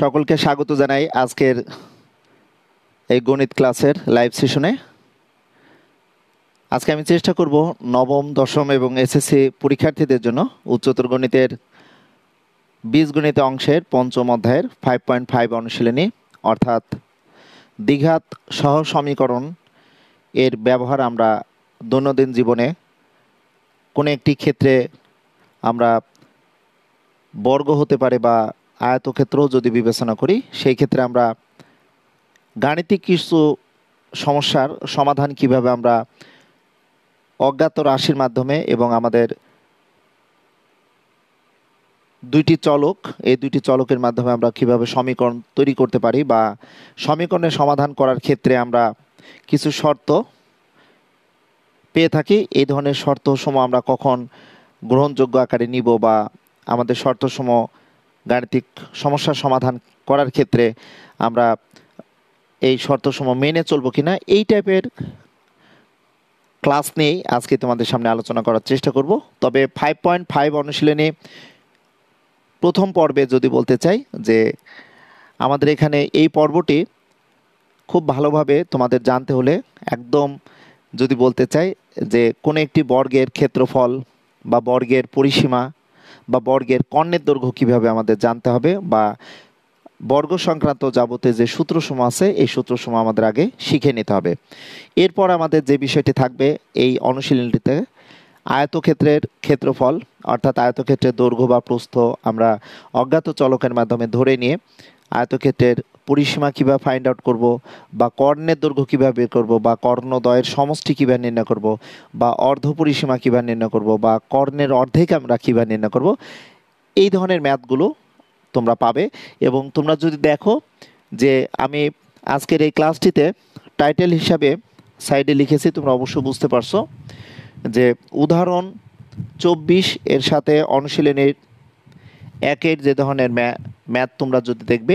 সকলকে স্বাগত জানাই আজকের এই গণিত ক্লাসের লাইভ সেশনে আজকে আমি চেষ্টা করব নবম দশম এবং এসএসসি পরীক্ষার্থীদের জন্য উচ্চতর গণিতের বীজগণিত অংশের পঞ্চম অধ্যায়ের ফাইভ পয়েন্ট ফাইভ অনুশীলনী অর্থাৎ দ্বিঘাত সহ সমীকরণ এর ব্যবহার আমরা দৈনন্দিন জীবনে কোনো একটি ক্ষেত্রে আমরা বর্গ হতে পারে বা আয়তক্ষেত্রও যদি বিবেচনা করি সেই ক্ষেত্রে আমরা গাণিতিক কিছু সমস্যার সমাধান কিভাবে আমরা অজ্ঞাত রাশির মাধ্যমে এবং আমাদের দুইটি চলক এই দুইটি চলকের মাধ্যমে আমরা কিভাবে সমীকরণ তৈরি করতে পারি বা সমীকরণের সমাধান করার ক্ষেত্রে আমরা কিছু শর্ত পেয়ে থাকি এই ধরনের শর্তসমূহ আমরা কখন গ্রহণযোগ্য আকারে নিব বা আমাদের শর্তসমূহ গাণিতিক সমস্যা সমাধান করার ক্ষেত্রে আমরা এই শর্তসমূহ মেনে চলবো কিনা এই টাইপের ক্লাস নিয়েই আজকে তোমাদের সামনে আলোচনা করার চেষ্টা করব তবে ফাইভ পয়েন্ট ফাইভ অনুশীলনে প্রথম পর্বে যদি বলতে চাই যে আমাদের এখানে এই পর্বটি খুব ভালোভাবে তোমাদের জানতে হলে একদম যদি বলতে চাই যে কোনো একটি বর্গের ক্ষেত্রফল বা বর্গের পরিসীমা বা বর্গের কর্ণের দৈর্ঘ্য কিভাবে আমাদের জানতে হবে বা বর্গ সংক্রান্ত যাবতীয় যে সূত্রসমূহ আছে এই সূত্রসমূহ আমাদের আগে শিখে নিতে হবে এরপর আমাদের যে বিষয়টি থাকবে এই অনুশীলনটিতে আয়তক্ষেত্রের ক্ষেত্রফল অর্থাৎ আয়তক্ষেত্রের দৈর্ঘ্য বা প্রস্থ আমরা অজ্ঞাত চলকের মাধ্যমে ধরে নিয়ে আয়তক্ষেত্রের পরিসীমা কীভাবে ফাইন্ড আউট করব বা কর্ণের দৈর্ঘ্য কীভাবে বের করব বা কর্ণদয়ের সমষ্টি কীভাবে নির্ণয় করব বা অর্ধ পরিসীমা কীভাবে নির্ণয় করব বা কর্ণের অর্ধেক আমরা কীভাবে নির্ণয় করব এই ধরনের ম্যাথগুলো তোমরা পাবে এবং তোমরা যদি দেখো যে আমি আজকের এই ক্লাসটিতে টাইটেল হিসাবে সাইডে লিখেছি তোমরা অবশ্যই বুঝতে পারছো যে উদাহরণ চব্বিশ এর সাথে অনুশীলনের একের যে ধরনের ম্যাথ তোমরা যদি দেখবে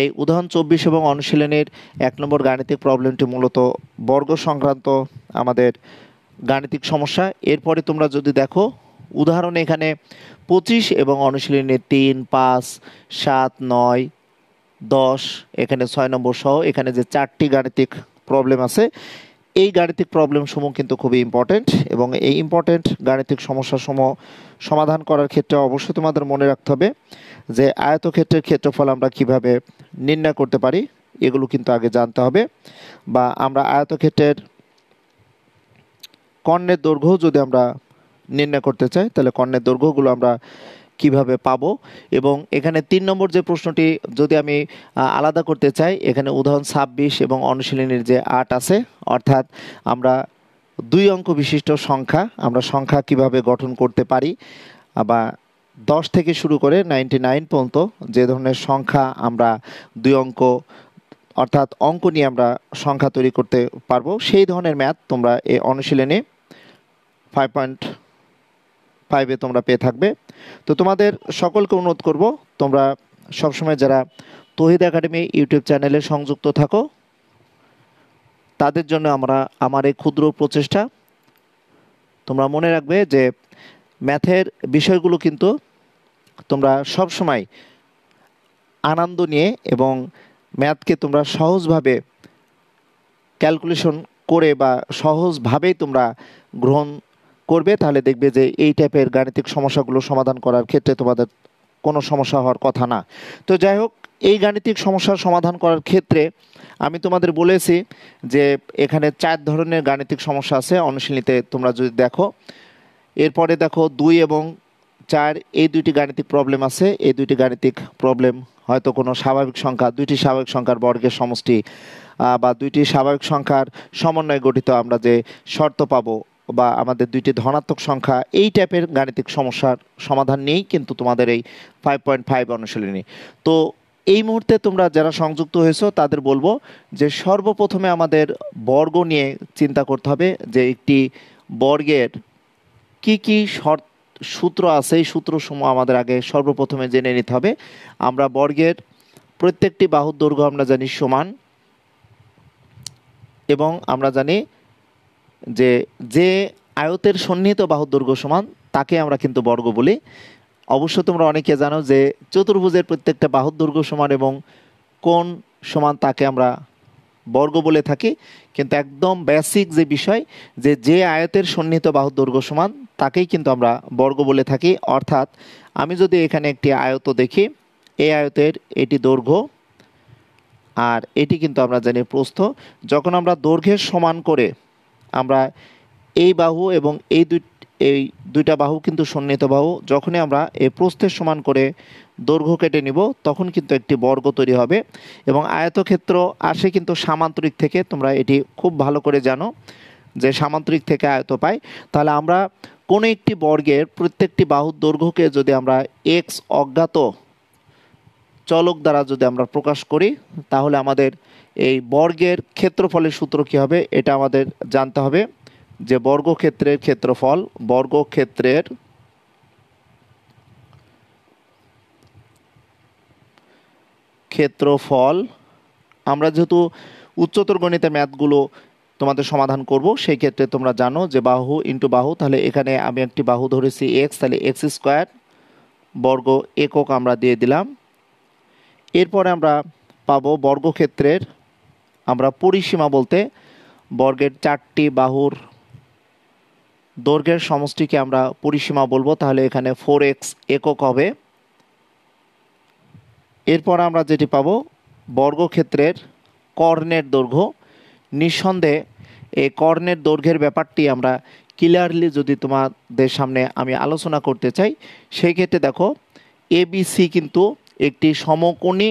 এই উদাহরণ চব্বিশ এবং অনুশীলনের এক নম্বর গাণিতিক প্রবলেমটি মূলত বর্গ সংক্রান্ত আমাদের গাণিতিক সমস্যা এরপরে তোমরা যদি দেখো উদাহরণ এখানে পঁচিশ এবং অনুশীলনে তিন পাঁচ সাত নয় দশ এখানে ছয় নম্বর সহ এখানে যে চারটি গাণিতিক প্রবলেম আছে এই গাণিতিক প্রবলেমসমূহ কিন্তু খুবই ইম্পর্টেন্ট এবং এই ইম্পর্টেন্ট গাণিতিক সমস্যাসমূহ সমাধান করার ক্ষেত্রে অবশ্যই তোমাদের মনে রাখতে হবে যে আয়তক্ষেত্রের ক্ষেত্রফল আমরা কিভাবে নির্ণয় করতে পারি এগুলো কিন্তু আগে জানতে হবে বা আমরা আয়তক্ষেত্রের কর্ণের দৈর্ঘ্য যদি আমরা নির্ণয় করতে চাই তাহলে কর্ণের দৈর্ঘ্যগুলো আমরা কিভাবে পাবো এবং এখানে তিন নম্বর যে প্রশ্নটি যদি আমি আলাদা করতে চাই এখানে উদাহরণ ছাব্বিশ এবং অনুশীলনীর যে আট আছে অর্থাৎ আমরা দুই অঙ্ক বিশিষ্ট সংখ্যা আমরা সংখ্যা কিভাবে গঠন করতে পারি বা দশ থেকে শুরু করে নাইনটি নাইন পর্যন্ত যে ধরনের সংখ্যা আমরা দুই অঙ্ক অর্থাৎ অঙ্ক নিয়ে আমরা সংখ্যা তৈরি করতে পারবো সেই ধরনের ম্যাথ তোমরা এই অনুশীলনে ফাইভ পয়েন্ট ফাইভে তোমরা পেয়ে থাকবে তো তোমাদের সকলকে অনুরোধ করব তোমরা সবসময় যারা তহিদ একাডেমি ইউটিউব চ্যানেলে সংযুক্ত থাকো তাদের জন্য আমরা আমার এই ক্ষুদ্র প্রচেষ্টা তোমরা মনে রাখবে যে ম্যাথের বিষয়গুলো কিন্তু তোমরা সব সময় আনন্দ নিয়ে এবং ম্যাথকে তোমরা সহজভাবে ক্যালকুলেশন করে বা সহজভাবেই তোমরা গ্রহণ করবে তাহলে দেখবে যে এই টাইপের গাণিতিক সমস্যাগুলো সমাধান করার ক্ষেত্রে তোমাদের কোনো সমস্যা হওয়ার কথা না তো যাই হোক এই গাণিতিক সমস্যার সমাধান করার ক্ষেত্রে আমি তোমাদের বলেছি যে এখানে চার ধরনের গাণিতিক সমস্যা আছে অনুশীলনীতে তোমরা যদি দেখো এরপরে দেখো দুই এবং চার এই দুইটি গাণিতিক প্রবলেম আছে এই দুইটি গাণিতিক প্রবলেম হয়তো কোনো স্বাভাবিক সংখ্যা দুইটি স্বাভাবিক সংখ্যার বর্গের সমষ্টি বা দুইটি স্বাভাবিক সংখ্যার সমন্বয়ে গঠিত আমরা যে শর্ত পাবো বা আমাদের দুইটি ধনাত্মক সংখ্যা এই টাইপের গাণিতিক সমস্যার সমাধান নেই কিন্তু তোমাদের এই ফাইভ পয়েন্ট ফাইভ অনুশীলনী তো এই মুহূর্তে তোমরা যারা সংযুক্ত হয়েছো তাদের বলবো যে সর্বপ্রথমে আমাদের বর্গ নিয়ে চিন্তা করতে হবে যে একটি বর্গের কি কি শর্ত সূত্র আছে এই সূত্রসমূহ আমাদের আগে সর্বপ্রথমে জেনে নিতে হবে আমরা বর্গের প্রত্যেকটি বাহুর দৈর্ঘ্য আমরা জানি সমান এবং আমরা জানি যে যে আয়তের সন্নিহিত বাহু দৈর্ঘ্য সমান তাকে আমরা কিন্তু বর্গ বলি অবশ্য তোমরা অনেকে জানো যে চতুর্ভুজের প্রত্যেকটা বাহুর দৈর্ঘ্য সমান এবং কোন সমান তাকে আমরা বর্গ বলে থাকি কিন্তু একদম বেসিক যে বিষয় যে যে আয়তের সন্নিহিত বাহুর দৈর্ঘ্য সমান তাকেই কিন্তু আমরা বর্গ বলে থাকি অর্থাৎ আমি যদি এখানে একটি আয়ত দেখি এই আয়তের এটি দৈর্ঘ্য আর এটি কিন্তু আমরা জানি প্রস্থ যখন আমরা দৈর্ঘ্যের সমান করে আমরা এই বাহু এবং এই দুই এই দুইটা বাহু কিন্তু সন্নিহিত বাহু যখনই আমরা এই প্রস্থের সমান করে দৈর্ঘ্য কেটে নিব তখন কিন্তু একটি বর্গ তৈরি হবে এবং আয়তক্ষেত্র আসে কিন্তু সামান্তরিক থেকে তোমরা এটি খুব ভালো করে জানো যে সামান্তরিক থেকে আয়ত পাই তাহলে আমরা কোনো একটি বর্গের প্রত্যেকটি বাহুর দৈর্ঘ্যকে যদি আমরা এক্স অজ্ঞাত চলক দ্বারা যদি আমরা প্রকাশ করি তাহলে আমাদের এই বর্গের ক্ষেত্রফলের সূত্র কী হবে এটা আমাদের জানতে হবে যে বর্গক্ষেত্রের ক্ষেত্রফল বর্গক্ষেত্রের ক্ষেত্রফল আমরা যেহেতু উচ্চতর গণিতে ম্যাথগুলো তোমাদের সমাধান করব সেই ক্ষেত্রে তোমরা জানো যে বাহু ইন্টু বাহু তাহলে এখানে আমি একটি বাহু ধরেছি এক্স তাহলে এক্স স্কোয়ার বর্গ একক আমরা দিয়ে দিলাম এরপরে আমরা পাবো বর্গক্ষেত্রের আমরা পরিসীমা বলতে বর্গের চারটি বাহুর দৈর্ঘ্যের সমষ্টিকে আমরা পরিসীমা বলবো তাহলে এখানে ফোর এক্স একক হবে এরপর আমরা যেটি পাব বর্গক্ষেত্রের কর্ণের দৈর্ঘ্য নিঃসন্দেহে এই কর্ণের দৈর্ঘ্যের ব্যাপারটি আমরা ক্লিয়ারলি যদি তোমাদের সামনে আমি আলোচনা করতে চাই সেই ক্ষেত্রে দেখো এবিসি কিন্তু একটি সমকোণী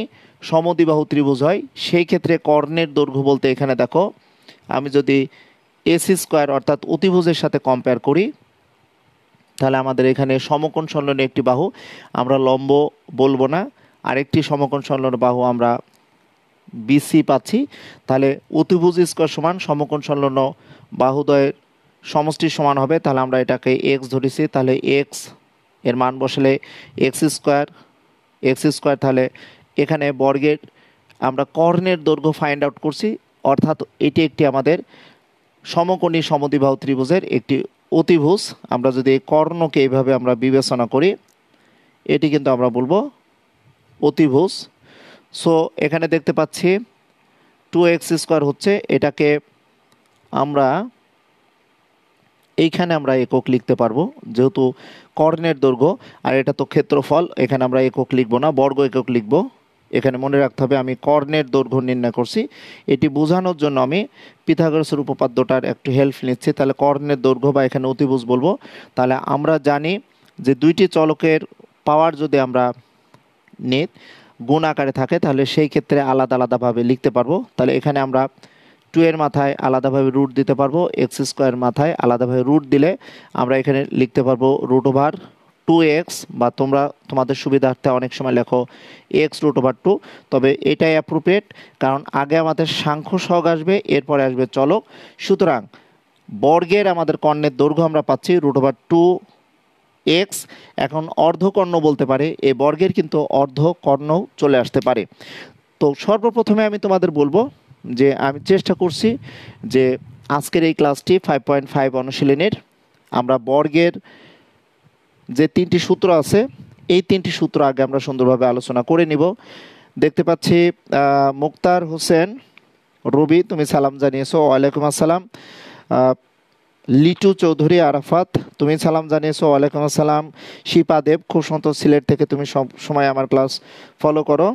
সমদিবাহু ত্রিভুজ হয় সেই ক্ষেত্রে কর্ণের দৈর্ঘ্য বলতে এখানে দেখো আমি যদি এসি স্কোয়ার অর্থাৎ অতিভুজের সাথে কম্পেয়ার করি তাহলে আমাদের এখানে সমকোণ সংলগ্ন একটি বাহু আমরা লম্ব বলবো না আরেকটি সমকোণ সংলগ্ন বাহু আমরা বিসি পাচ্ছি তাহলে অতিভুজ স্কোয়ার সমান সমকোণ সংলগ্ন বাহুদয়ের সমষ্টি সমান হবে তাহলে আমরা এটাকে এক্স ধরেছি তাহলে এক্স এর মান বসলে এক্স স্কোয়ার এক্স স্কোয়ার তাহলে এখানে বর্গের আমরা কর্ণের দৈর্ঘ্য ফাইন্ড আউট করছি অর্থাৎ এটি একটি আমাদের সমকোণী সমদিবাহু ত্রিভুজের একটি অতিভুজ আমরা যদি এই কর্ণকে এইভাবে আমরা বিবেচনা করি এটি কিন্তু আমরা বলবো অতিভুজ সো এখানে দেখতে পাচ্ছি টু এক্স স্কোয়ার হচ্ছে এটাকে আমরা এইখানে আমরা একক লিখতে পারবো যেহেতু কর্ণের দৈর্ঘ্য আর এটা তো ক্ষেত্রফল এখানে আমরা একক লিখবো না বর্গ একক লিখবো এখানে মনে রাখতে হবে আমি কর্ণের দৈর্ঘ্য নির্ণয় করছি এটি বোঝানোর জন্য আমি পিথাগরসের উপপাদ্যটার একটু হেল্প নিচ্ছি তাহলে কর্ণের দৈর্ঘ্য বা এখানে অতিভুজ বলবো তাহলে আমরা জানি যে দুইটি চলকের পাওয়ার যদি আমরা নিই গুণ আকারে থাকে তাহলে সেই ক্ষেত্রে আলাদা আলাদাভাবে লিখতে পারবো তাহলে এখানে আমরা টু এর মাথায় আলাদাভাবে রুট দিতে পারবো এক্স স্কোয়ার মাথায় আলাদাভাবে রুট দিলে আমরা এখানে লিখতে পারবো রুট ওভার টু এক্স বা তোমরা তোমাদের সুবিধার্থে অনেক সময় লেখো এক্স রুট ওভার টু তবে এটাই অ্যাপ্রোপ্রিয়েট কারণ আগে আমাদের সাংখ্য সহগ আসবে এরপরে আসবে চলক সুতরাং বর্গের আমাদের কর্ণের দৈর্ঘ্য আমরা পাচ্ছি রুট ওভার টু এক্স এখন অর্ধকর্ণ বলতে পারে এ বর্গের কিন্তু অর্ধকর্ণ চলে আসতে পারে তো সর্বপ্রথমে আমি তোমাদের বলবো যে আমি চেষ্টা করছি যে আজকের এই ক্লাসটি ফাইভ পয়েন্ট ফাইভ অনুশীলনের আমরা বর্গের যে তিনটি সূত্র আছে এই তিনটি সূত্র আগে আমরা সুন্দরভাবে আলোচনা করে নিব দেখতে পাচ্ছি মুক্তার হোসেন রবি তুমি সালাম জানিয়েছো ওয়ালাইকুম আসসালাম লিটু চৌধুরী আরাফাত তুমি সালাম জানিয়েছো ওয়ালাইকুম আসসালাম শিপা দেব খুব সন্তোষ সিলেট থেকে তুমি সব সময় আমার ক্লাস ফলো করো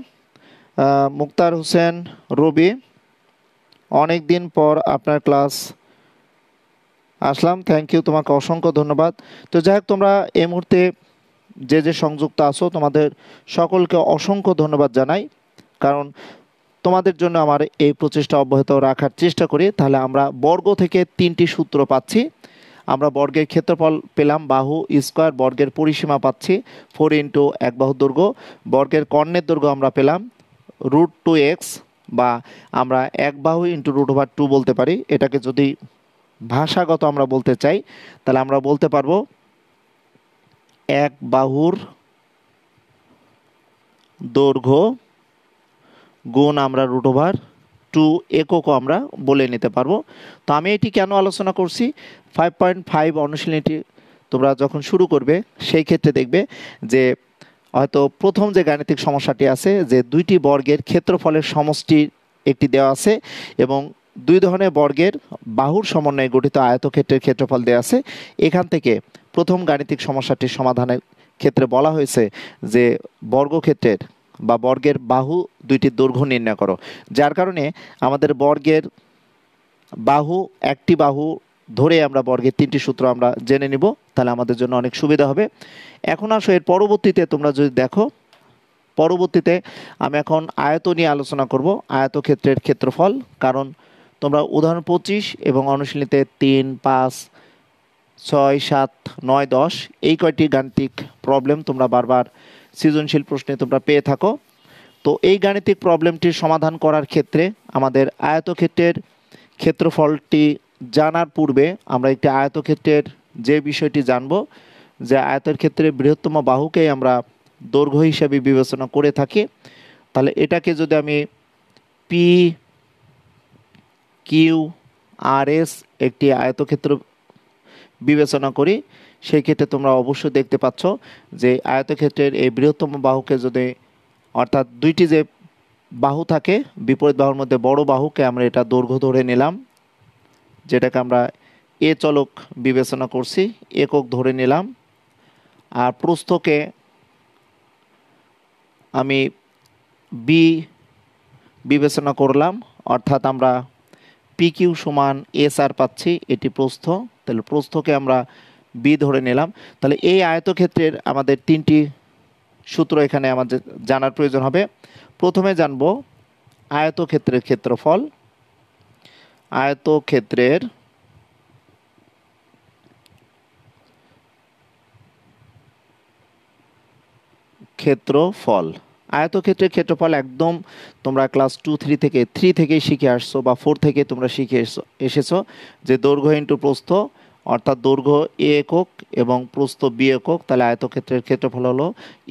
মুক্তার হোসেন রবি অনেক দিন পর আপনার ক্লাস আসলাম থ্যাংক ইউ তোমাকে অসংখ্য ধন্যবাদ তো যাই হোক তোমরা এই মুহূর্তে যে যে সংযুক্ত আছো তোমাদের সকলকে অসংখ্য ধন্যবাদ জানাই কারণ তোমাদের জন্য আমার এই প্রচেষ্টা অব্যাহত রাখার চেষ্টা করি তাহলে আমরা বর্গ থেকে তিনটি সূত্র পাচ্ছি আমরা বর্গের ক্ষেত্রফল পেলাম বাহু স্কোয়ার বর্গের পরিসীমা পাচ্ছি ফোর ইন্টু এক বাহু দুর্গ বর্গের কর্ণের দৈর্ঘ্য আমরা পেলাম রুট টু এক্স বা আমরা এক বাহু ইন্টু রুট ওভার টু বলতে পারি এটাকে যদি ভাষাগত আমরা বলতে চাই তাহলে আমরা বলতে পারবো এক বাহুর দৈর্ঘ্য গুণ আমরা রুট ওভার টু এককও আমরা বলে নিতে পারবো তো আমি এটি কেন আলোচনা করছি ফাইভ পয়েন্ট ফাইভ অনুশীলনীটি তোমরা যখন শুরু করবে সেই ক্ষেত্রে দেখবে যে হয়তো প্রথম যে গাণিতিক সমস্যাটি আছে যে দুইটি বর্গের ক্ষেত্রফলের সমষ্টির একটি দেওয়া আছে এবং দুই ধরনের বর্গের বাহুর সমন্বয়ে গঠিত আয়তক্ষেত্রের ক্ষেত্রফল দেওয়া আছে এখান থেকে প্রথম গাণিতিক সমস্যাটির সমাধানের ক্ষেত্রে বলা হয়েছে যে বর্গক্ষেত্রের বা বর্গের বাহু দুইটি দৈর্ঘ্য নির্ণয় করো যার কারণে আমাদের বর্গের বাহু একটি বাহু ধরে আমরা বর্গের তিনটি সূত্র আমরা জেনে নিব তাহলে আমাদের জন্য অনেক সুবিধা হবে এখন আসো এর পরবর্তীতে তোমরা যদি দেখো পরবর্তীতে আমি এখন আয়ত নিয়ে আলোচনা করব আয়তক্ষেত্রের ক্ষেত্রফল কারণ তোমরা উদাহরণ পঁচিশ এবং অনুশীলনীতে তিন পাঁচ ছয় সাত নয় দশ এই কয়টি গাণিতিক প্রবলেম তোমরা বারবার সৃজনশীল প্রশ্নে তোমরা পেয়ে থাকো তো এই গাণিতিক প্রবলেমটির সমাধান করার ক্ষেত্রে আমাদের আয়তক্ষেত্রের ক্ষেত্রফলটি জানার পূর্বে আমরা একটি আয়তক্ষেত্রের যে বিষয়টি জানব যে আয়তের ক্ষেত্রে বৃহত্তম বাহুকে আমরা দৈর্ঘ্য হিসাবে বিবেচনা করে থাকি তাহলে এটাকে যদি আমি পি কিউ আর এস একটি আয়তক্ষেত্র বিবেচনা করি সেই ক্ষেত্রে তোমরা অবশ্যই দেখতে পাচ্ছ যে আয়তক্ষেত্রের এই বৃহত্তম বাহুকে যদি অর্থাৎ দুইটি যে বাহু থাকে বিপরীত বাহুর মধ্যে বড় বাহুকে আমরা এটা দৈর্ঘ্য ধরে নিলাম যেটাকে আমরা এ চলক বিবেচনা করছি একক ধরে নিলাম আর প্রস্থকে আমি বি বিবেচনা করলাম অর্থাৎ আমরা পিকিউ সমান এস আর পাচ্ছি এটি প্রস্থ তাহলে প্রস্থকে আমরা বি ধরে নিলাম তাহলে এই আয়তক্ষেত্রের আমাদের তিনটি সূত্র এখানে আমাদের জানার প্রয়োজন হবে প্রথমে জানব আয়তক্ষেত্রের ক্ষেত্রফল আয়তক্ষেত্রের ক্ষেত্রফল আয়তক্ষেত্রের ক্ষেত্রফল একদম তোমরা ক্লাস টু থ্রি থেকে থ্রি থেকেই শিখে আসছো বা ফোর থেকে তোমরা শিখে এসেছো যে দৈর্ঘ্য ইন্টু প্রস্থ অর্থাৎ দৈর্ঘ্য এ একক এবং প্রস্থ বি একক তাহলে আয়তক্ষেত্রের ক্ষেত্রফল হলো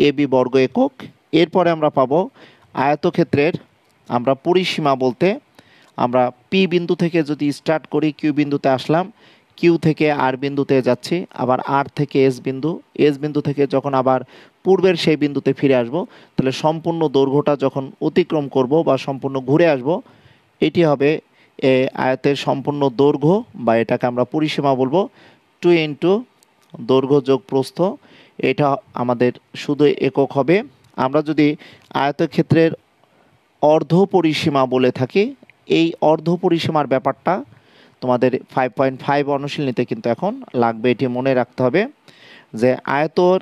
এ বি বর্গ একক এরপরে আমরা পাবো আয়তক্ষেত্রের আমরা পরিসীমা বলতে আমরা পি বিন্দু থেকে যদি স্টার্ট করি কিউ বিন্দুতে আসলাম কিউ থেকে আর বিন্দুতে যাচ্ছি আবার আর থেকে এস বিন্দু এস বিন্দু থেকে যখন আবার পূর্বের সেই বিন্দুতে ফিরে আসব তাহলে সম্পূর্ণ দৈর্ঘ্যটা যখন অতিক্রম করব বা সম্পূর্ণ ঘুরে আসব এটি হবে এ আয়তের সম্পূর্ণ দৈর্ঘ্য বা এটাকে আমরা পরিসীমা বলবো টু ইন্টু দৈর্ঘ্য যোগ প্রস্থ এটা আমাদের শুধু একক হবে আমরা যদি আয়তক্ষেত্রের অর্ধ পরিসীমা বলে থাকি এই অর্ধ পরিসীমার ব্যাপারটা তোমাদের ফাইভ পয়েন্ট ফাইভ অনুশীলনীতে কিন্তু এখন লাগবে এটি মনে রাখতে হবে যে আয়তর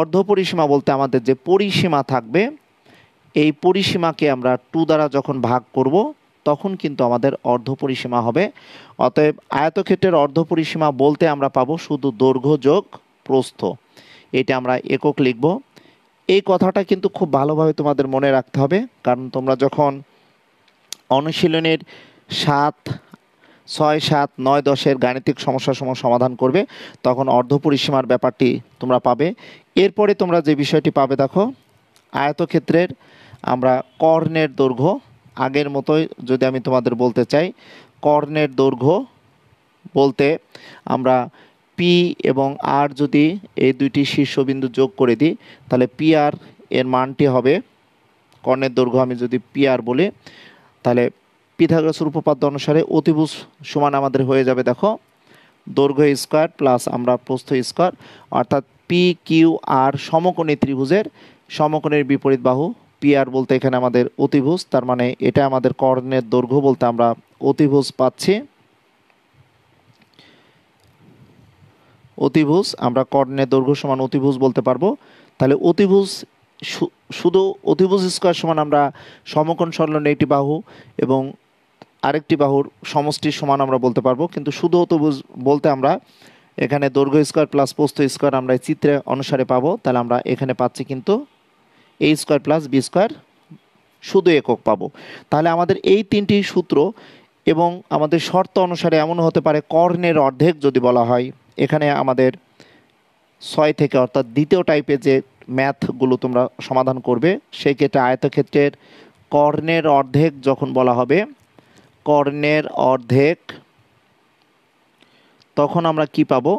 অর্ধ পরিসীমা বলতে আমাদের যে পরিসীমা থাকবে এই পরিসীমাকে আমরা টু দ্বারা যখন ভাগ করব তখন কিন্তু আমাদের অর্ধ পরিসীমা হবে অতএব আয়তক্ষেত্রের অর্ধ পরিসীমা বলতে আমরা পাবো শুধু দৈর্ঘ্য যোগ প্রস্থ এটা আমরা একক লিখব এই কথাটা কিন্তু খুব ভালোভাবে তোমাদের মনে রাখতে হবে কারণ তোমরা যখন অনুশীলনের সাত ছয় সাত নয় দশের গাণিতিক সমস্যাসমূহ সমাধান করবে তখন অর্ধপরিসীমার ব্যাপারটি তোমরা পাবে এরপরে তোমরা যে বিষয়টি পাবে দেখো আয়তক্ষেত্রের আমরা কর্ণের দৈর্ঘ্য আগের মতোই যদি আমি তোমাদের বলতে চাই কর্ণের দৈর্ঘ্য বলতে আমরা পি এবং আর যদি এই দুইটি শীর্ষবিন্দু যোগ করে দিই তাহলে পি আর এর মানটি হবে কর্ণের দৈর্ঘ্য আমি যদি পি আর বলি তাহলে পিথাগরাসের উপপাদ্য অনুসারে অতিভুজ সমান আমাদের হয়ে যাবে দেখো দৈর্ঘ্য স্কোয়ার প্লাস আমরা প্রস্থ স্কোয়ার অর্থাৎ পি কিউ আর সমকোণে ত্রিভুজের সমকোণের বিপরীত বাহু পি আর বলতে এখানে আমাদের অতিভুজ তার মানে এটা আমাদের কর্ণের দৈর্ঘ্য বলতে আমরা অতিভুজ পাচ্ছি অতিভুজ আমরা কর্ণের দৈর্ঘ্য সমান অতিভুজ বলতে পারবো তাহলে অতিভুজ শুধু অতিভুজ স্কোয়ার সমান আমরা সমকোণ সরলনের একটি বাহু এবং আরেকটি বাহুর সমষ্টির সমান আমরা বলতে পারবো কিন্তু শুধু তো বলতে আমরা এখানে দৈর্ঘ্য স্কোয়ার প্লাস পোস্ত স্কোয়ার আমরা এই চিত্রে অনুসারে পাবো তাহলে আমরা এখানে পাচ্ছি কিন্তু A square plus B square শুধু একক পাবো তাহলে আমাদের এই তিনটি সূত্র এবং আমাদের শর্ত অনুসারে এমন হতে পারে কর্ণের অর্ধেক যদি বলা হয় এখানে আমাদের ছয় থেকে অর্থাৎ দ্বিতীয় টাইপে যে ম্যাথগুলো তোমরা সমাধান করবে সেই ক্ষেত্রে আয়তক্ষেত্রের কর্ণের অর্ধেক যখন বলা হবে কর্ণের অর্ধেক তখন আমরা কি পাবো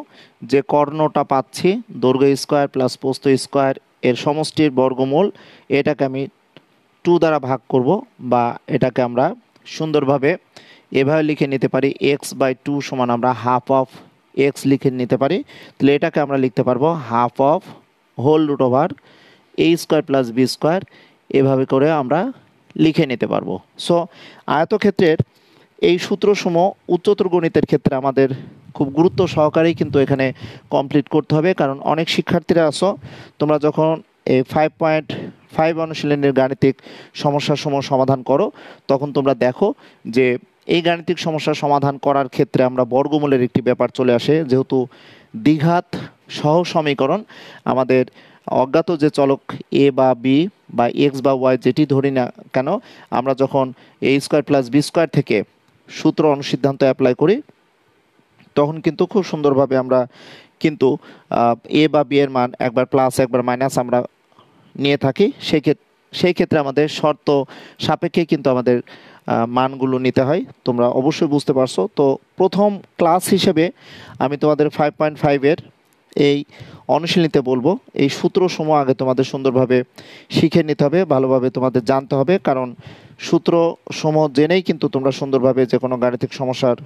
যে কর্ণটা পাচ্ছি দৈর্ঘ্য স্কোয়ার প্লাস পোস্ত স্কোয়ার এর সমষ্টির বর্গমূল এটাকে আমি টু দ্বারা ভাগ করব বা এটাকে আমরা সুন্দরভাবে এভাবে লিখে নিতে পারি এক্স বাই টু সমান আমরা হাফ অফ এক্স লিখে নিতে পারি তাহলে এটাকে আমরা লিখতে পারবো half of whole root over A square plus B square এভাবে করে আমরা লিখে নিতে পারবো সো আয়তক্ষেত্রের এই সূত্রসমূহ উচ্চতর গণিতের ক্ষেত্রে আমাদের খুব গুরুত্ব সহকারেই কিন্তু এখানে কমপ্লিট করতে হবে কারণ অনেক শিক্ষার্থীরা আসো তোমরা যখন এই ফাইভ পয়েন্ট ফাইভ অনুশীলনের গাণিতিক সমস্যাসমূহ সমাধান করো তখন তোমরা দেখো যে এই গাণিতিক সমস্যা সমাধান করার ক্ষেত্রে আমরা বর্গমূলের একটি ব্যাপার চলে আসে যেহেতু দ্বিঘাত সহ সমীকরণ আমাদের অজ্ঞাত যে চলক এ বা বি বা এক্স বা ওয়াই যেটি ধরি না কেন আমরা যখন A square plus B square থেকে সূত্র অনুসিদ্ধান্ত অ্যাপ্লাই করি তখন কিন্তু খুব সুন্দরভাবে আমরা কিন্তু এ বা বি এর মান একবার প্লাস একবার মাইনাস আমরা নিয়ে থাকি সেক্ষেত্রে সেই ক্ষেত্রে আমাদের শর্ত সাপেক্ষে কিন্তু আমাদের মানগুলো নিতে হয় তোমরা অবশ্যই বুঝতে পারছো তো প্রথম ক্লাস হিসেবে আমি তোমাদের ফাইভ পয়েন্ট ফাইভের এই অনুশীলনীতে বলবো এই সূত্রসমূহ আগে তোমাদের সুন্দরভাবে শিখে নিতে হবে ভালোভাবে তোমাদের জানতে হবে কারণ সূত্রসমূহ জেনেই কিন্তু তোমরা সুন্দরভাবে যে কোনো গাণিতিক সমস্যার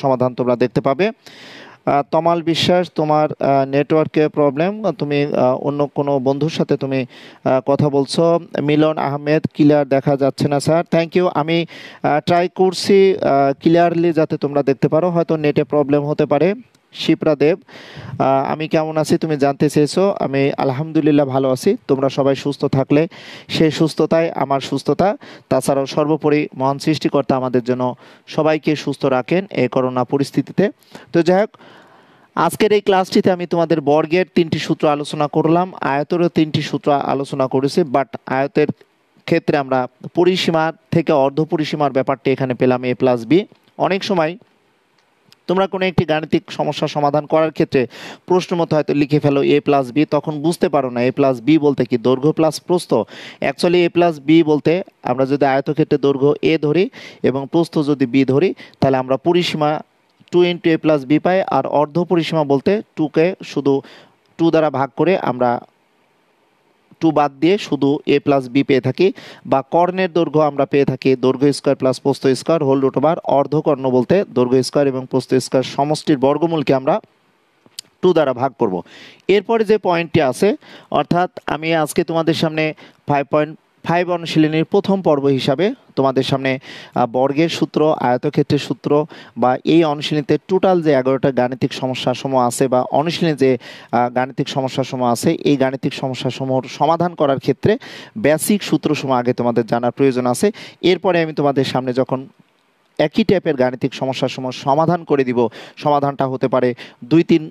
সমাধান তোমরা দেখতে পাবে তমাল বিশ্বাস তোমার নেটওয়ার্কে প্রবলেম তুমি অন্য কোনো বন্ধুর সাথে তুমি কথা বলছো মিলন আহমেদ ক্লিয়ার দেখা যাচ্ছে না স্যার থ্যাংক ইউ আমি ট্রাই করছি ক্লিয়ারলি যাতে তোমরা দেখতে পারো হয়তো নেটে প্রবলেম হতে পারে শিপ্রা দেব আমি কেমন আছি তুমি জানতে চেয়েছো আমি আলহামদুলিল্লাহ ভালো আছি তোমরা সবাই সুস্থ থাকলে সেই সুস্থতায় আমার সুস্থতা তাছাড়াও সর্বোপরি মহান সৃষ্টিকর্তা আমাদের জন্য সবাইকে সুস্থ রাখেন এই করোনা পরিস্থিতিতে তো যাই হোক আজকের এই ক্লাসটিতে আমি তোমাদের বর্গের তিনটি সূত্র আলোচনা করলাম আয়তেরও তিনটি সূত্র আলোচনা করেছি বাট আয়তের ক্ষেত্রে আমরা পরিসীমা থেকে অর্ধ পরিসীমার ব্যাপারটি এখানে পেলাম এ প্লাস বি অনেক সময় তোমরা কোনো একটি গাণিতিক সমস্যা সমাধান করার ক্ষেত্রে প্রশ্ন মতো হয়তো লিখে ফেলো এ প্লাস বি তখন বুঝতে পারো না এ প্লাস বি বলতে কি দৈর্ঘ্য প্লাস প্রস্থ অ্যাকচুয়ালি এ প্লাস বি বলতে আমরা যদি আয়তক্ষেত্রে দৈর্ঘ্য এ ধরি এবং প্রস্থ যদি বি ধরি তাহলে আমরা পরিসীমা two into A plus B পাই আর অর্ধ পরিসীমা বলতে টুকে শুধু টু দ্বারা ভাগ করে আমরা টু বাদ দিয়ে শুধু এ প্লাস বি পেয়ে থাকি বা কর্ণের দৈর্ঘ্য আমরা পেয়ে থাকি দৈর্ঘ্য স্কোয়ার প্লাস পোস্ত স্কোয়ার হোল রুট ওভার অর্ধকর্ণ বলতে দৈর্ঘ্য স্কোয়ার এবং পোস্ত স্কোয়ার সমষ্টির বর্গমূলকে আমরা টু দ্বারা ভাগ করব এরপরে যে পয়েন্টটি আছে অর্থাৎ আমি আজকে তোমাদের সামনে ফাইভ পয়েন্ট ফাইভ অনুশীলনীর প্রথম পর্ব হিসাবে তোমাদের সামনে বর্গের সূত্র আয়তক্ষেত্রের সূত্র বা এই অনুশীলনীতে টোটাল যে এগারোটা গাণিতিক সমস্যা সমূহ আছে বা অনুশীলনী যে গাণিতিক সমস্যা সমূহ আছে এই গাণিতিক সমস্যা সমাধান করার ক্ষেত্রে বেসিক সূত্রসমূহ আগে তোমাদের জানার প্রয়োজন আছে এরপরে আমি তোমাদের সামনে যখন একই টাইপের গাণিতিক সমস্যাসমূহ সমাধান করে দিব সমাধানটা হতে পারে দুই তিন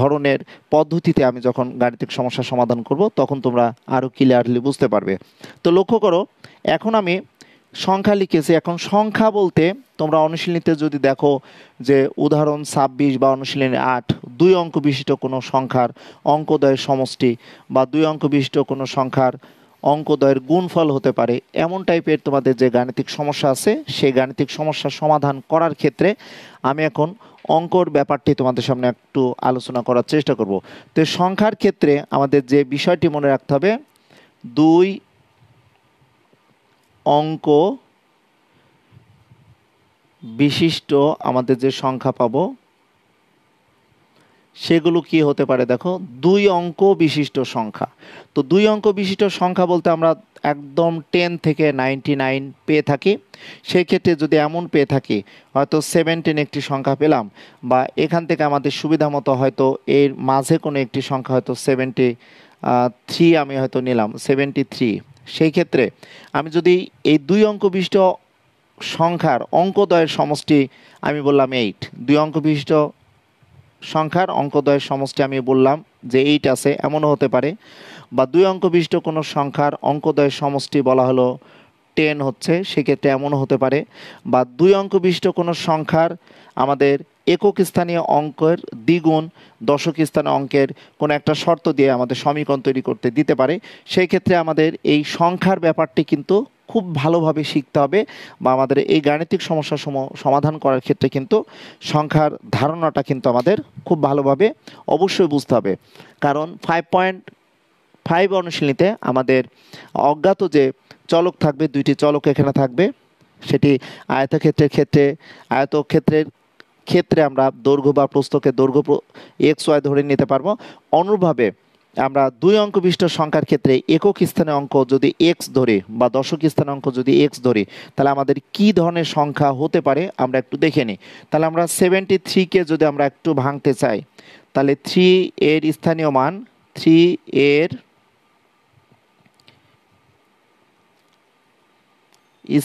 ধরনের পদ্ধতিতে আমি যখন গাণিতিক সমস্যা সমাধান করব তখন তোমরা আরও ক্লিয়ারলি বুঝতে পারবে তো লক্ষ্য করো এখন আমি সংখ্যা লিখেছি এখন সংখ্যা বলতে তোমরা অনুশীলনীতে যদি দেখো যে উদাহরণ ছাব্বিশ বা অনুশীলনী আট দুই অঙ্ক বিশিষ্ট কোনো সংখ্যার অঙ্কদয়ের সমষ্টি বা দুই অঙ্ক বিশিষ্ট কোনো সংখ্যার অঙ্কদয়ের গুণফল হতে পারে এমন টাইপের তোমাদের যে গাণিতিক সমস্যা আছে সেই গাণিতিক সমস্যা সমাধান করার ক্ষেত্রে আমি এখন অঙ্কর ব্যাপারটি তোমাদের সামনে একটু আলোচনা করার চেষ্টা করব তো সংখ্যার ক্ষেত্রে আমাদের যে বিষয়টি মনে রাখতে হবে দুই অঙ্ক বিশিষ্ট আমাদের যে সংখ্যা পাব সেগুলো কি হতে পারে দেখো দুই অঙ্ক বিশিষ্ট সংখ্যা তো দুই অঙ্ক বিশিষ্ট সংখ্যা বলতে আমরা একদম টেন থেকে নাইনটি নাইন পেয়ে থাকি সেক্ষেত্রে যদি এমন পেয়ে থাকি হয়তো সেভেন্টিন একটি সংখ্যা পেলাম বা এখান থেকে আমাদের সুবিধা মতো হয়তো এর মাঝে কোনো একটি সংখ্যা হয়তো সেভেন্টি থ্রি আমি হয়তো নিলাম সেভেন্টি থ্রি সেই ক্ষেত্রে আমি যদি এই দুই অঙ্ক বিশিষ্ট সংখ্যার অঙ্কদয়ের সমষ্টি আমি বললাম এইট দুই অঙ্ক বিশিষ্ট সংখ্যার অঙ্কদয়ের সমষ্টি আমি বললাম যে এইট আছে এমনও হতে পারে বা দুই অঙ্ক বিশিষ্ট কোনো সংখ্যার অঙ্কদয়ের সমষ্টি বলা হলো টেন হচ্ছে সেক্ষেত্রে এমনও হতে পারে বা দুই অঙ্ক বিশিষ্ট কোনো সংখ্যার আমাদের একক স্থানীয় অঙ্কের দ্বিগুণ দশক স্থানীয় অঙ্কের কোনো একটা শর্ত দিয়ে আমাদের সমীকরণ তৈরি করতে দিতে পারে সেই ক্ষেত্রে আমাদের এই সংখ্যার ব্যাপারটি কিন্তু খুব ভালোভাবে শিখতে হবে বা আমাদের এই গাণিতিক সমস্যা সমাধান করার ক্ষেত্রে কিন্তু সংখ্যার ধারণাটা কিন্তু আমাদের খুব ভালোভাবে অবশ্যই বুঝতে হবে কারণ ফাইভ পয়েন্ট ফাইভ অনুশীলনীতে আমাদের অজ্ঞাত যে চলক থাকবে দুইটি চলক এখানে থাকবে সেটি আয়তক্ষেত্রের ক্ষেত্রে আয়তক্ষেত্রের ক্ষেত্রে আমরা দৈর্ঘ্য বা প্রস্তকে দৈর্ঘ্য এক্স ওয়াই ধরে নিতে পারবো অনুরূপভাবে আমরা দুই অঙ্ক বিশিষ্ট সংখ্যার ক্ষেত্রে একক স্থানে অঙ্ক যদি এক্স ধরি বা দশক স্থানে অঙ্ক যদি এক্স ধরি তাহলে আমাদের কি ধরনের সংখ্যা হতে পারে আমরা একটু দেখে নিই তাহলে আমরা সেভেন্টি থ্রিকে যদি আমরা একটু ভাঙতে চাই তাহলে থ্রি এর স্থানীয় মান থ্রি এর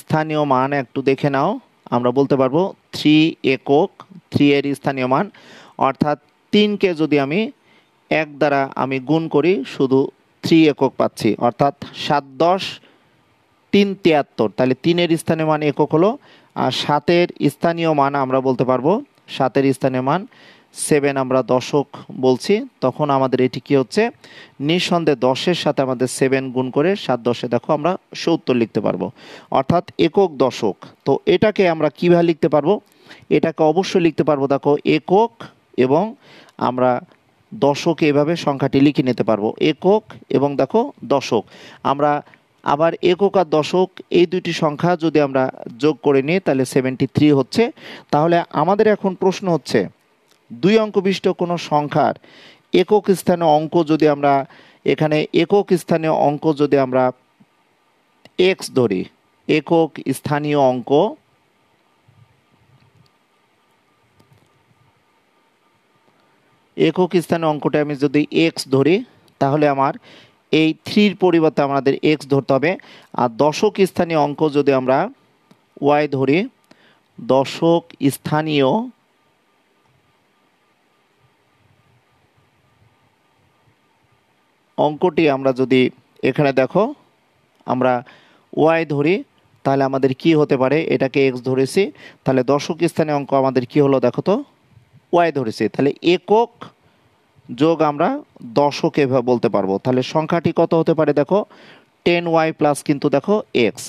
স্থানীয় মান একটু দেখে নাও আমরা বলতে পারবো থ্রি একক থ্রি এর স্থানীয় মান অর্থাৎ তিনকে যদি আমি এক দ্বারা আমি গুণ করি শুধু থ্রি একক পাচ্ছি অর্থাৎ সাত দশ তিন তিয়াত্তর তাহলে তিনের স্থানীয় মান একক হলো আর সাতের স্থানীয় মান আমরা বলতে পারবো সাতের স্থানীয় মান সেভেন আমরা দশক বলছি তখন আমাদের এটি কি হচ্ছে নিঃসন্দেহে দশের সাথে আমাদের সেভেন গুণ করে সাত দশে দেখো আমরা সত্তর লিখতে পারবো অর্থাৎ একক দশক তো এটাকে আমরা কীভাবে লিখতে পারবো এটাকে অবশ্যই লিখতে পারবো দেখো একক এবং আমরা দশক এভাবে সংখ্যাটি লিখে নিতে পারবো একক এবং দেখো দশক আমরা আবার একক আর দশক এই দুইটি সংখ্যা যদি আমরা যোগ করে নিই তাহলে সেভেন্টি থ্রি হচ্ছে তাহলে আমাদের এখন প্রশ্ন হচ্ছে দুই অঙ্ক বিশিষ্ট কোনো সংখ্যার একক স্থানে অঙ্ক যদি আমরা এখানে একক স্থানীয় অঙ্ক যদি আমরা এক্স ধরি একক স্থানীয় অঙ্ক একক স্থানীয় অঙ্কটা আমি যদি এক্স ধরি তাহলে আমার এই থ্রির পরিবর্তে আমাদের এক্স ধরতে হবে আর দশক স্থানীয় অঙ্ক যদি আমরা ওয়াই ধরি দশক স্থানীয় অঙ্কটি আমরা যদি এখানে দেখো আমরা ওয়াই ধরি তাহলে আমাদের কি হতে পারে এটাকে এক্স ধরেছি তাহলে দশক স্থানে অঙ্ক আমাদের কি হলো দেখো তো ওয়াই ধরেছি তাহলে একক যোগ আমরা দশক এভাবে বলতে পারবো তাহলে সংখ্যাটি কত হতে পারে দেখো টেন ওয়াই প্লাস কিন্তু দেখো এক্স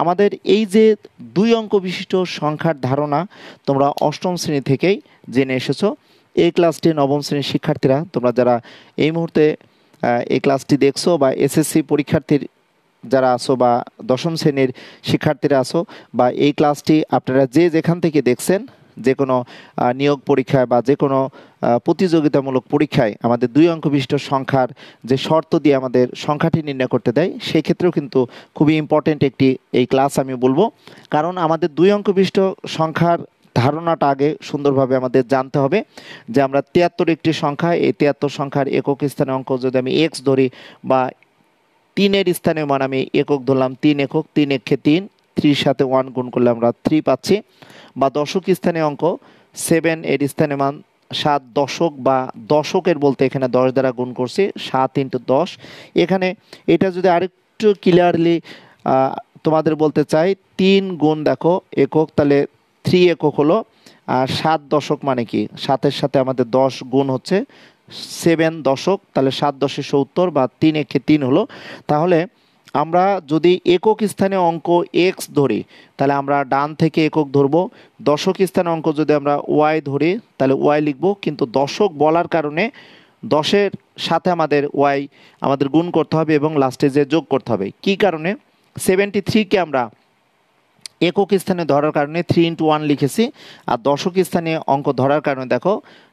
আমাদের এই যে দুই অঙ্ক বিশিষ্ট সংখ্যার ধারণা তোমরা অষ্টম শ্রেণী থেকেই জেনে এসেছো এই ক্লাসটি নবম শ্রেণীর শিক্ষার্থীরা তোমরা যারা এই মুহূর্তে এই ক্লাসটি দেখছো বা এসএসসি পরীক্ষার্থীর যারা আসো বা দশম শ্রেণীর শিক্ষার্থীরা আসো বা এই ক্লাসটি আপনারা যে যেখান থেকে দেখছেন যে কোনো নিয়োগ পরীক্ষায় বা যে কোনো প্রতিযোগিতামূলক পরীক্ষায় আমাদের দুই অঙ্ক বিশিষ্ট সংখ্যার যে শর্ত দিয়ে আমাদের সংখ্যাটি নির্ণয় করতে দেয় সেই ক্ষেত্রেও কিন্তু খুবই ইম্পর্টেন্ট একটি এই ক্লাস আমি বলবো কারণ আমাদের দুই অঙ্ক বিশিষ্ট সংখ্যার ধারণাটা আগে সুন্দরভাবে আমাদের জানতে হবে যে আমরা তিয়াত্তর একটি সংখ্যা এই তিয়াত্তর সংখ্যার একক স্থানে অঙ্ক যদি আমি এক্স ধরি বা তিনের স্থানে মান আমি একক ধরলাম তিন একক তিন একে তিন থ্রির সাথে ওয়ান গুণ করলে আমরা থ্রি পাচ্ছি বা দশক স্থানে অঙ্ক সেভেন এর স্থানে মান সাত দশক বা দশকের বলতে এখানে দশ দ্বারা গুণ করছি সাত ইন্টু দশ এখানে এটা যদি আরেকটু ক্লিয়ারলি তোমাদের বলতে চাই তিন গুণ দেখো একক তাহলে থ্রি একক হলো সাত দশক মানে কি সাতের সাথে আমাদের দশ গুণ হচ্ছে সেভেন দশক তাহলে সাত দশে সত্তর বা তিন একে তিন হলো তাহলে আমরা যদি একক স্থানে অঙ্ক এক্স ধরি তাহলে আমরা ডান থেকে একক ধরব দশক স্থানে অঙ্ক যদি আমরা ওয়াই ধরি তাহলে ওয়াই লিখব কিন্তু দশক বলার কারণে দশের সাথে আমাদের ওয়াই আমাদের গুণ করতে হবে এবং লাস্টে যে যোগ করতে হবে কি কারণে সেভেন্টি থ্রিকে আমরা একক স্থানে ধরার কারণে থ্রি ইন্টু ওয়ান লিখেছি আর দশক স্থানে অঙ্ক ধরার কারণে দেখো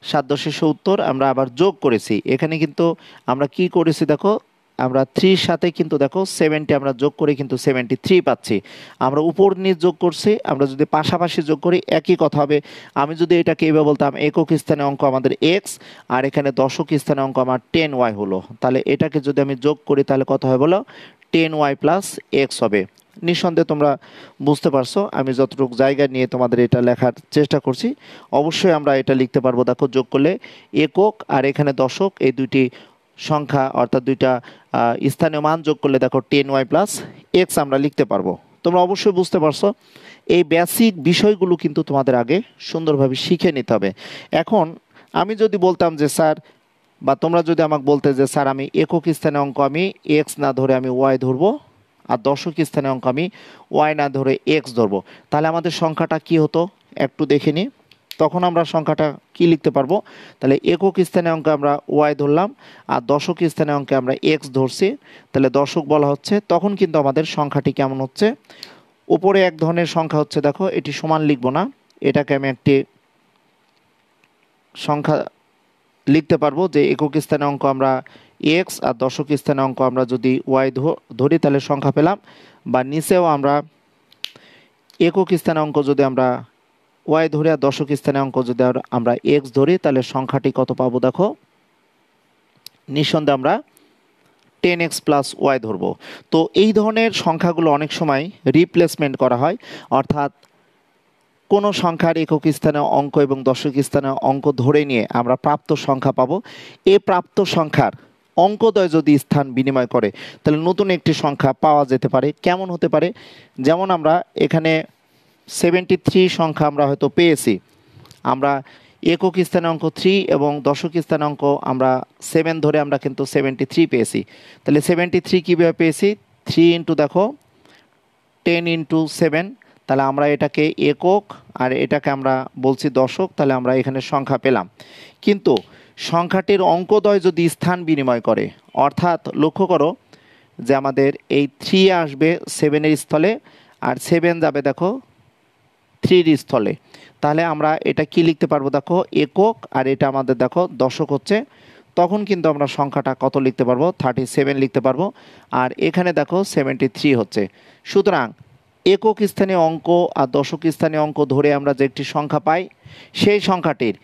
সাত দশে উত্তর আমরা আবার যোগ করেছি এখানে কিন্তু আমরা কি করেছি দেখো আমরা থ্রির সাথে কিন্তু দেখো সেভেনটি আমরা যোগ করে কিন্তু সেভেন্টি থ্রি পাচ্ছি আমরা উপর নিয়ে যোগ করছি আমরা যদি পাশাপাশি যোগ করি একই কথা হবে আমি যদি এটাকে এভাবে বলতাম একক স্থানে অঙ্ক আমাদের এক্স আর এখানে দশক স্থানে অঙ্ক আমার টেন ওয়াই হলো তাহলে এটাকে যদি আমি যোগ করি তাহলে কথা হয় বলো টেন ওয়াই প্লাস এক্স হবে নিঃসন্দেহে তোমরা বুঝতে পারছো আমি যতটুকু জায়গা নিয়ে তোমাদের এটা লেখার চেষ্টা করছি অবশ্যই আমরা এটা লিখতে পারবো দেখো যোগ করলে একক আর এখানে দশক এই দুইটি সংখ্যা অর্থাৎ দুইটা স্থানীয় মান যোগ করলে দেখো টেন ওয়াই প্লাস এক্স আমরা লিখতে পারবো তোমরা অবশ্যই বুঝতে পারছো এই বেসিক বিষয়গুলো কিন্তু তোমাদের আগে সুন্দরভাবে শিখে নিতে হবে এখন আমি যদি বলতাম যে স্যার বা তোমরা যদি আমাকে বলতে যে স্যার আমি একক স্থানে অঙ্ক আমি এক্স না ধরে আমি ওয়াই ধরবো আর দশক স্থানে অঙ্ক আমি ওয়াই না ধরে এক্স ধরবো তাহলে আমাদের সংখ্যাটা কি হতো একটু দেখে নি তখন আমরা সংখ্যাটা কি লিখতে পারবো তাহলে একক স্থানে অঙ্কে আমরা ওয়াই ধরলাম আর দশক স্থানে অঙ্কে আমরা এক্স ধরছি তাহলে দশক বলা হচ্ছে তখন কিন্তু আমাদের সংখ্যাটি কেমন হচ্ছে উপরে এক ধরনের সংখ্যা হচ্ছে দেখো এটি সমান লিখবো না এটাকে আমি একটি সংখ্যা লিখতে পারবো যে একক স্থানে অঙ্ক আমরা এক্স আর দশক স্থানে অঙ্ক আমরা যদি ওয়াই ধরি তাহলে সংখ্যা পেলাম বা নিচেও আমরা একক স্থানে অঙ্ক যদি আমরা ওয়াই ধরি আর দশক স্থানে অঙ্ক যদি আমরা এক্স ধরি তাহলে সংখ্যাটি কত পাবো দেখো নিঃসন্দেহে আমরা টেন এক্স প্লাস ওয়াই ধরবো তো এই ধরনের সংখ্যাগুলো অনেক সময় রিপ্লেসমেন্ট করা হয় অর্থাৎ কোনো সংখ্যার একক স্থানে অঙ্ক এবং দশক স্থানে অঙ্ক ধরে নিয়ে আমরা প্রাপ্ত সংখ্যা পাবো এ প্রাপ্ত সংখ্যার অঙ্কদয় যদি স্থান বিনিময় করে তাহলে নতুন একটি সংখ্যা পাওয়া যেতে পারে কেমন হতে পারে যেমন আমরা এখানে সেভেন্টি থ্রি সংখ্যা আমরা হয়তো পেয়েছি আমরা একক স্থানে অঙ্ক থ্রি এবং দশক স্থানে অঙ্ক আমরা সেভেন ধরে আমরা কিন্তু সেভেন্টি থ্রি পেয়েছি তাহলে সেভেন্টি থ্রি কীভাবে পেয়েছি থ্রি ইন্টু দেখো টেন ইন্টু সেভেন তাহলে আমরা এটাকে একক আর এটাকে আমরা বলছি দশক তাহলে আমরা এখানে সংখ্যা পেলাম কিন্তু সংখ্যাটির অঙ্কদ্বয় যদি স্থান বিনিময় করে অর্থাৎ লক্ষ্য করো যে আমাদের এই থ্রি আসবে সেভেনের স্থলে আর সেভেন যাবে দেখো থ্রির স্থলে তাহলে আমরা এটা কি লিখতে পারবো দেখো একক আর এটা আমাদের দেখো দশক হচ্ছে তখন কিন্তু আমরা সংখ্যাটা কত লিখতে পারবো থার্টি সেভেন লিখতে পারবো আর এখানে দেখো সেভেন্টি থ্রি হচ্ছে সুতরাং একক স্থানীয় অঙ্ক আর দশক স্থানীয় অঙ্ক ধরে আমরা যে একটি সংখ্যা পাই সেই সংখ্যাটির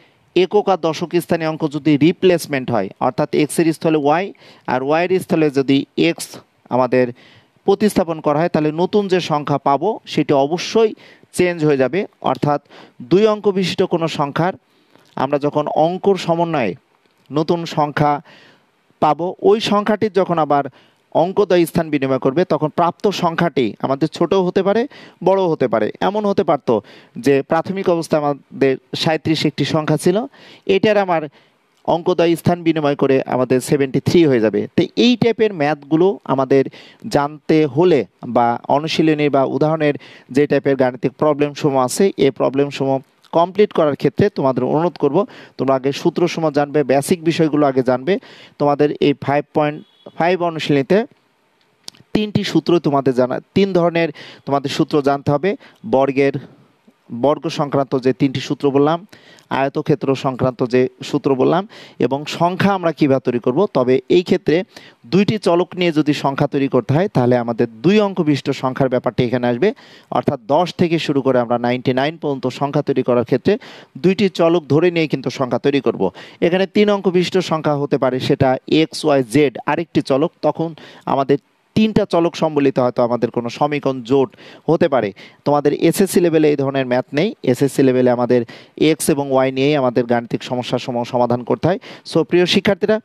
একক আর দশক স্থানে অঙ্ক যদি রিপ্লেসমেন্ট হয় অর্থাৎ এক্সের স্থলে ওয়াই আর ওয়াইয়ের স্থলে যদি এক্স আমাদের প্রতিস্থাপন করা হয় তাহলে নতুন যে সংখ্যা পাবো সেটি অবশ্যই চেঞ্জ হয়ে যাবে অর্থাৎ দুই অঙ্ক বিশিষ্ট কোনো সংখ্যার আমরা যখন অঙ্কর সমন্বয়ে নতুন সংখ্যা পাবো ওই সংখ্যাটির যখন আবার অঙ্কদয় স্থান বিনিময় করবে তখন প্রাপ্ত সংখ্যাটি আমাদের ছোট হতে পারে বড়ও হতে পারে এমন হতে পারত যে প্রাথমিক অবস্থায় আমাদের সাঁত্রিশ একটি সংখ্যা ছিল এটার আমার অঙ্কদয় স্থান বিনিময় করে আমাদের সেভেন্টি থ্রি হয়ে যাবে তো এই টাইপের ম্যাথগুলো আমাদের জানতে হলে বা অনুশীলনী বা উদাহরণের যে টাইপের গাণিতিক প্রবলেমসমূহ আছে এই প্রবলেমসমূহ কমপ্লিট করার ক্ষেত্রে তোমাদের অনুরোধ করব তোমরা আগে সূত্রসমূহ জানবে বেসিক বিষয়গুলো আগে জানবে তোমাদের এই ফাইভ পয়েন্ট ফাইভ অনুশীলনীতে তিনটি সূত্র তোমাদের জানা তিন ধরনের তোমাদের সূত্র জানতে হবে বর্গের বর্গ সংক্রান্ত যে তিনটি সূত্র বললাম আয়তক্ষেত্র সংক্রান্ত যে সূত্র বললাম এবং সংখ্যা আমরা কীভাবে তৈরি করব তবে এই ক্ষেত্রে দুইটি চলক নিয়ে যদি সংখ্যা তৈরি করতে হয় তাহলে আমাদের দুই অঙ্ক বিশিষ্ট সংখ্যার ব্যাপারটি এখানে আসবে অর্থাৎ দশ থেকে শুরু করে আমরা নাইনটি নাইন পর্যন্ত সংখ্যা তৈরি করার ক্ষেত্রে দুইটি চলক ধরে নিয়ে কিন্তু সংখ্যা তৈরি করব। এখানে তিন অঙ্ক বিশিষ্ট সংখ্যা হতে পারে সেটা এক্স ওয়াই জেড আরেকটি চলক তখন আমাদের তিনটা চলক সম্বলিত হয়তো আমাদের কোনো সমীকরণ জোট হতে পারে তোমাদের এসএসসি লেভেলে এই ধরনের ম্যাথ নেই এসএসসি লেভেলে আমাদের এক্স এবং ওয়াই নিয়েই আমাদের গাণিতিক সমস্যাসমূহ সমাধান করতে হয় সো প্রিয় শিক্ষার্থীরা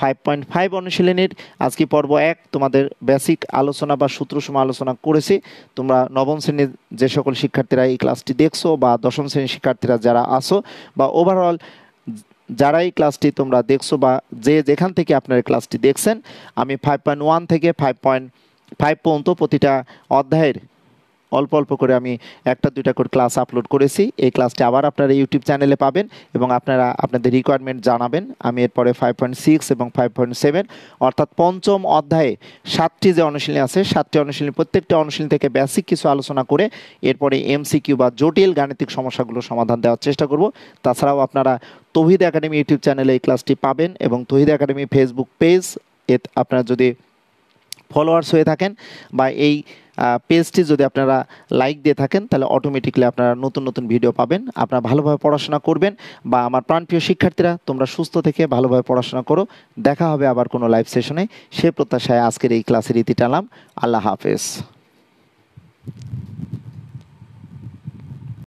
ফাইভ পয়েন্ট ফাইভ অনুশীলনীর আজকে পর্ব এক তোমাদের বেসিক আলোচনা বা সূত্রসমূহ আলোচনা করেছি তোমরা নবম শ্রেণীর যে সকল শিক্ষার্থীরা এই ক্লাসটি দেখছো বা দশম শ্রেণীর শিক্ষার্থীরা যারা আসো বা ওভারঅল যারাই ক্লাসটি তোমরা দেখছো বা যে যেখান থেকে আপনার ক্লাসটি দেখছেন আমি ফাইভ পয়েন্ট ওয়ান থেকে ফাইভ পয়েন্ট ফাইভ পর্যন্ত প্রতিটা অধ্যায়ের অল্প অল্প করে আমি একটা দুইটা করে ক্লাস আপলোড করেছি এই ক্লাসটি আবার আপনারা ইউটিউব চ্যানেলে পাবেন এবং আপনারা আপনাদের রিকোয়ারমেন্ট জানাবেন আমি এরপরে ফাইভ পয়েন্ট সিক্স এবং ফাইভ পয়েন্ট সেভেন অর্থাৎ পঞ্চম অধ্যায়ে সাতটি যে অনুশীলনী আছে সাতটি অনুশীলনী প্রত্যেকটি অনুশীলনী থেকে বেসিক কিছু আলোচনা করে এরপরে এমসিকিউ বা জটিল গাণিতিক সমস্যাগুলো সমাধান দেওয়ার চেষ্টা করব তাছাড়াও আপনারা তহিদ একাডেমি ইউটিউব চ্যানেলে এই ক্লাসটি পাবেন এবং তহিদ একাডেমি ফেসবুক পেজ এ আপনারা যদি ফলোয়ার্স হয়ে থাকেন বা এই পেজটি যদি আপনারা লাইক দিয়ে থাকেন তাহলে অটোমেটিকলি আপনারা নতুন নতুন ভিডিও পাবেন আপনারা ভালোভাবে পড়াশোনা করবেন বা আমার প্রাণপ্রিয় শিক্ষার্থীরা তোমরা সুস্থ থেকে ভালোভাবে পড়াশোনা করো দেখা হবে আবার কোনো লাইভ সেশনে সে প্রত্যাশায় আজকের এই ক্লাসের ইতি টালাম আল্লাহ হাফেজ